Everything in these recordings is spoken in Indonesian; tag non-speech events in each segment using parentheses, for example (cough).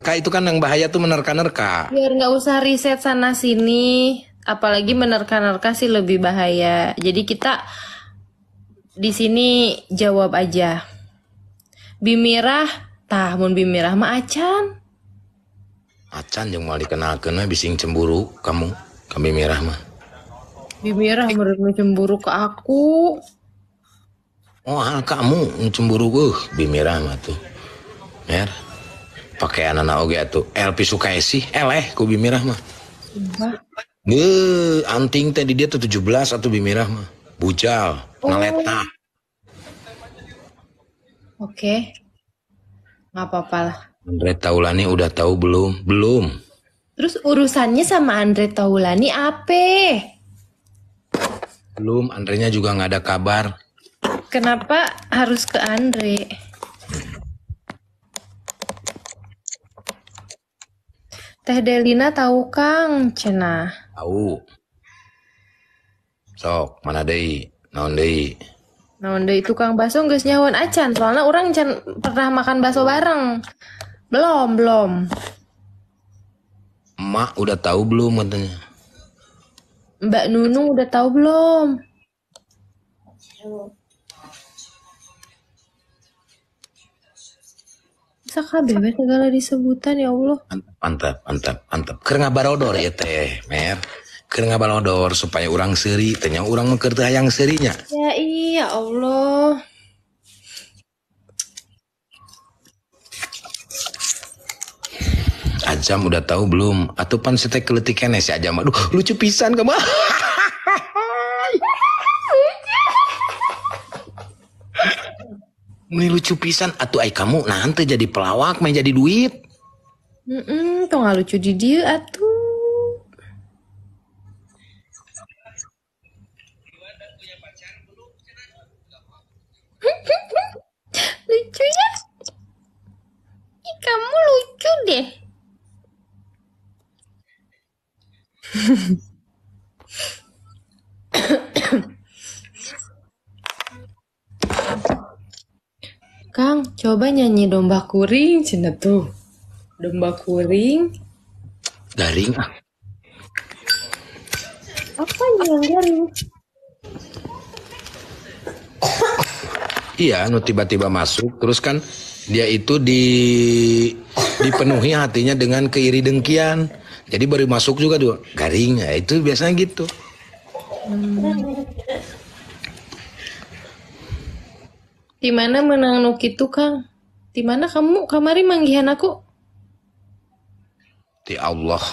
Kak itu kan yang bahaya tuh menerka-nerka. Biar nggak usah riset sana sini, apalagi menerka-nerka sih lebih bahaya. Jadi kita di sini jawab aja. Bimirah, tahun bimirah mah acan. Acan yang mau dikenal kena bising cemburu kamu, kami merah mah. Bimirah menurutmu cemburu ke aku. Oh, ah, kamu cemburu gue, bimirah mah tuh. Merah pakai anak-anak oge tuh LP Sukaisi eleh ku bimirah mah iya. Nge, anting tadi dia tuh 17 atau bimirah mah bujal oh. oke okay. nggak apa-apa lah Andre Taulani udah tahu belum belum terus urusannya sama Andre Taulani apa belum Andrenya juga nggak ada kabar kenapa harus ke Andre Teh Delina tahu Kang Cena. Tahu. Sok, mana deh? Naon deh? Naon deh itu Kang Baso nggak nyawan acan, soalnya orang can pernah makan bakso bareng. Belom, belum. Emak udah tahu belum katanya? Mbak Nunu udah tahu belum? Belum. Bisa kabeh segala disebutan ya Allah. Mantap, mantap, mantap. Karena barodor ya teh, Mer. Karena barodor supaya orang seri, tanya orang mengerti yang serinya. Ya iya Allah. Ajam udah tahu belum? Atau pan setek teh ya si Ajam. Aduh, lucu pisan kamu. (laughs) Meni lucu pisan atuh ai kamu nanti jadi pelawak main jadi duit. Hmm, -mm, tuh nggak lucu di dia atau (laughs) lucu ya? Ih, kamu lucu deh. (laughs) Coba nyanyi domba kuring, cina tuh. Domba kuring. Garing Apa yang garing? iya, nu tiba-tiba masuk, terus kan dia itu di dipenuhi hatinya dengan keiri dengkian. Jadi baru masuk juga tuh garing, ya, itu biasanya gitu. Hmm. Di mana menang nuki tukang? Kang? Di mana kamu kamari manggihan aku? Di Allah.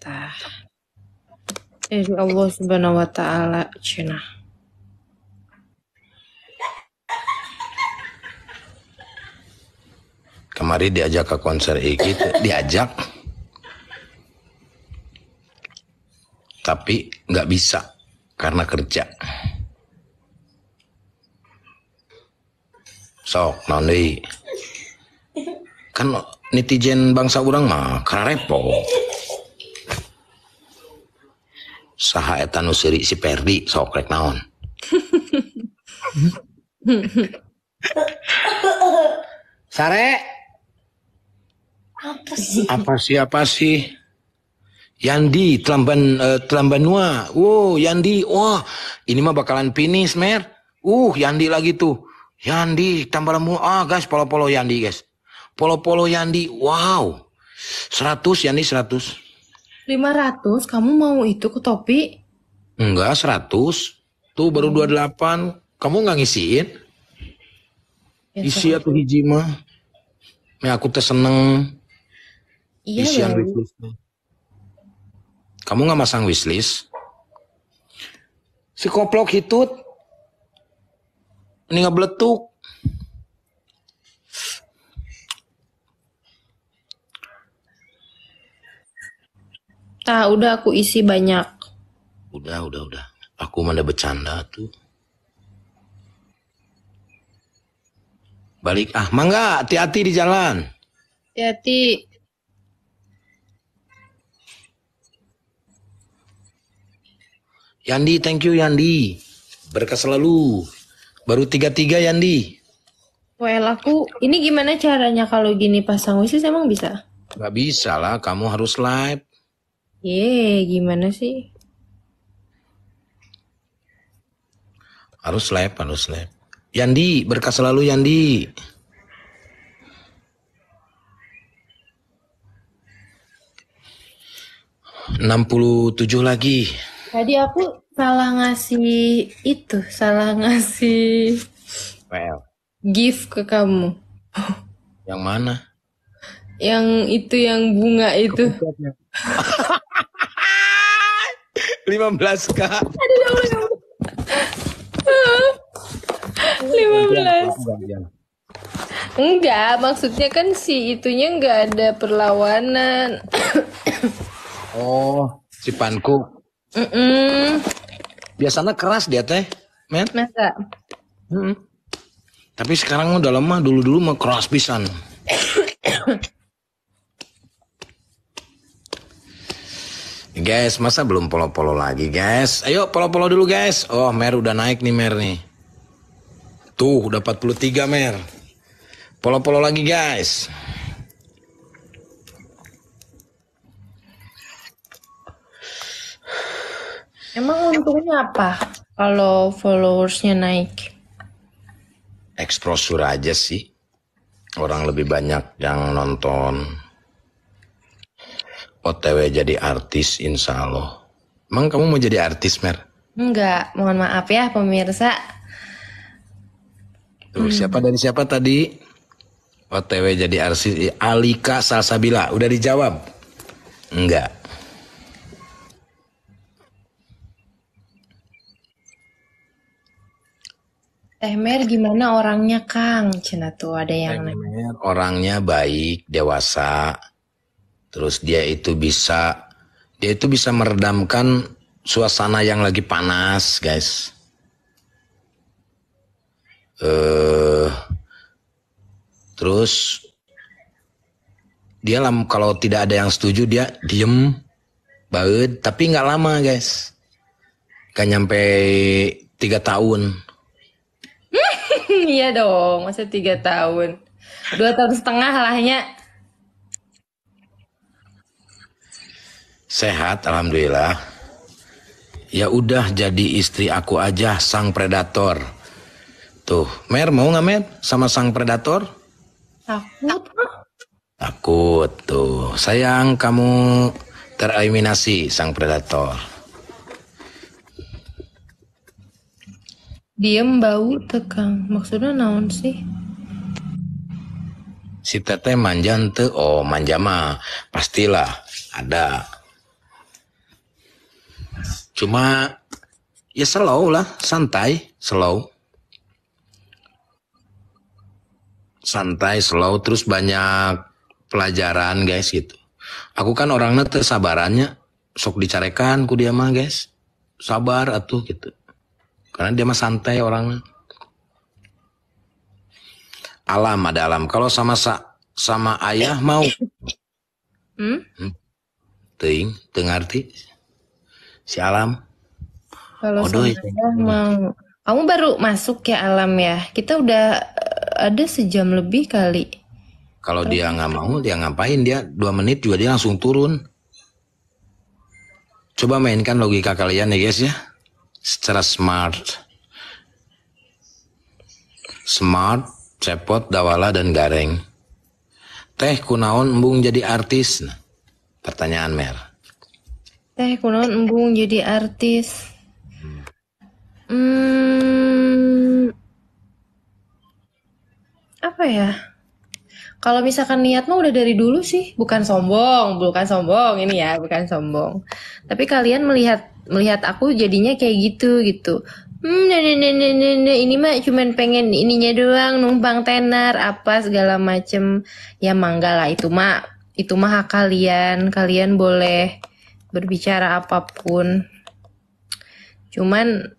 Tah. Eh, di Allah Subhanahu wa taala cina. Kemari diajak ke konser iki diajak. Tapi nggak bisa karena kerja. sok nanti kan netizen bangsa urang mah karena repot saha eta si Perdi sok rek naon Sare apa sih apa sih apa sih Yandi Telamban uh, eh, Telambanua wow Yandi wah wow, ini mah bakalan finish mer uh Yandi lagi tuh Yandi tambah lemu. Ah guys, polo-polo Yandi guys. Polo-polo Yandi. Wow. seratus Yandi seratus. Lima ratus. kamu mau itu ke topi? Enggak, seratus. Tuh baru hmm. dua delapan. Kamu nggak ngisiin? Ya, Isi atau hiji mah. Ya aku tuh seneng. Iya, Isian ya. Kamu nggak masang wishlist? Si koplok hitut ini ngebletuk. nah, udah aku isi banyak. Udah, udah, udah. Aku mana bercanda tuh. Balik ah, mangga, hati-hati di jalan. Hati-hati. Yandi, thank you Yandi. Berkah selalu. Baru tiga-tiga Yandi. Well aku, ini gimana caranya kalau gini pasang wishlist emang bisa? Gak bisa lah, kamu harus live. Ye, gimana sih? Harus live, harus live. Yandi, berkah selalu Yandi. Enam puluh tujuh lagi. Tadi aku salah ngasih itu, salah ngasih well. gift ke kamu. Yang mana? Yang itu yang bunga itu. Lima belas k. Lima belas. Enggak, maksudnya kan si itunya enggak ada perlawanan. oh, si Panku. Mm -mm biasanya keras dia teh men nah, Masa? Hmm. tapi sekarang udah lemah dulu dulu mau keras pisan (coughs) Guys, masa belum polo-polo lagi, guys? Ayo polo-polo dulu, guys. Oh, Mer udah naik nih, Mer nih. Tuh, udah 43, Mer. Polo-polo lagi, guys. Emang untungnya apa kalau followersnya naik? Exposure aja sih. Orang lebih banyak yang nonton. OTW jadi artis insya Allah. Emang kamu mau jadi artis, Mer? Enggak, mohon maaf ya pemirsa. Tuh, hmm. siapa dari siapa tadi? OTW jadi artis Alika Salsabila. Udah dijawab? Enggak. Tehmer gimana orangnya Kang? Cina tuh ada yang Tehmer orangnya baik, dewasa. Terus dia itu bisa dia itu bisa meredamkan suasana yang lagi panas, guys. Eh uh, terus dia lam kalau tidak ada yang setuju dia diem banget tapi nggak lama guys gak nyampe tiga tahun iya dong, masa tiga tahun. Dua tahun setengah lahnya. Sehat, alhamdulillah. Ya udah jadi istri aku aja sang predator. Tuh, Mer mau nggak Mer sama sang predator? Takut. Takut tuh. Sayang kamu tereliminasi sang predator. diem bau tekang maksudnya naon sih si teteh manja ente oh manja mah pastilah ada cuma ya slow lah santai slow santai slow terus banyak pelajaran guys gitu aku kan orangnya tersabarannya sok dicarekan ku dia mah guys sabar atuh gitu karena dia mah santai orang Alam ada alam. Kalau sama sa, sama ayah mau. Hmm? hmm? Ting, tengarti. Si alam. Kalau sama ayah mau. Kamu baru masuk ya alam ya. Kita udah eh, ada sejam lebih kali. Kalau dia nggak mau, dia ngapain? Dia dua menit juga dia langsung turun. Coba mainkan logika kalian ya guys ya secara smart. Smart, cepot, dawala, dan gareng. Teh kunaon embung jadi artis? Nah, pertanyaan Mer. Teh kunaon embung jadi artis? Hmm, apa ya? Kalau misalkan niat mah udah dari dulu sih, bukan sombong, bukan sombong ini ya, bukan sombong. Tapi kalian melihat melihat aku jadinya kayak gitu gitu hmm nene, nene, nene, ini mah cuman pengen ininya doang numpang tenar apa segala macem ya mangga lah itu mah itu mah hak kalian kalian boleh berbicara apapun cuman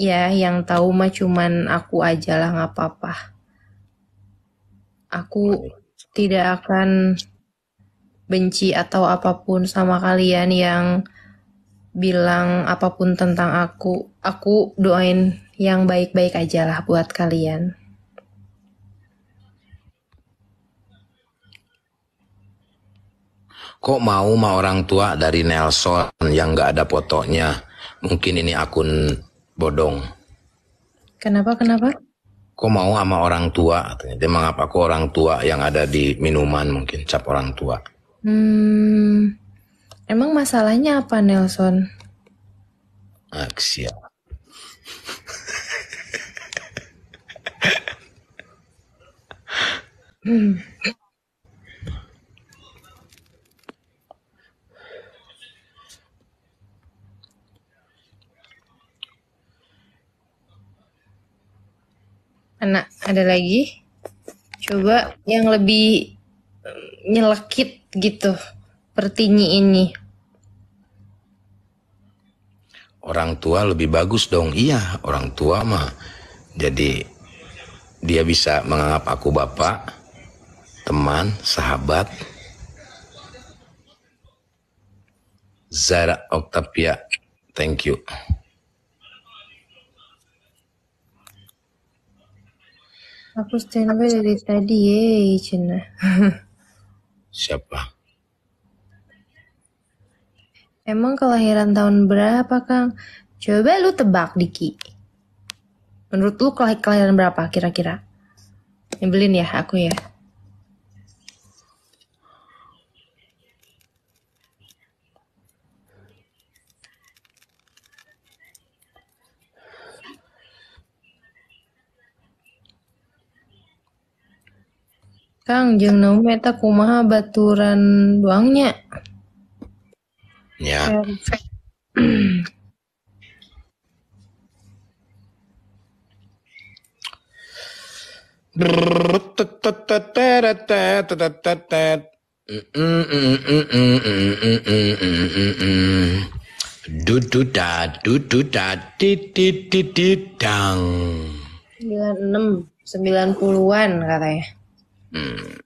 ya yang tahu mah cuman aku aja lah nggak apa-apa aku tidak akan benci atau apapun sama kalian yang bilang apapun tentang aku, aku doain yang baik-baik aja lah buat kalian. Kok mau sama orang tua dari Nelson yang gak ada fotonya? Mungkin ini akun bodong. Kenapa, kenapa? Kok mau sama orang tua? Dia mengapa kok orang tua yang ada di minuman mungkin, cap orang tua. Hmm, Emang masalahnya apa Nelson? Aksia. Anak, ada lagi? Coba yang lebih nyelekit gitu, pertinyi ini orang tua lebih bagus dong. Iya, orang tua mah. Jadi dia bisa menganggap aku bapak, teman, sahabat. Zara Octavia, thank you. Aku standby dari tadi, ye, Cina. (laughs) Siapa? Emang kelahiran tahun berapa, Kang? Coba lu tebak, Diki. Menurut lu kelahiran berapa kira-kira? Nyebelin ya aku ya. Kang, jangan nama eta kumaha baturan doangnya? Dududa, Dudu da, dudu da, dang. 96, 90-an katanya. Hmm.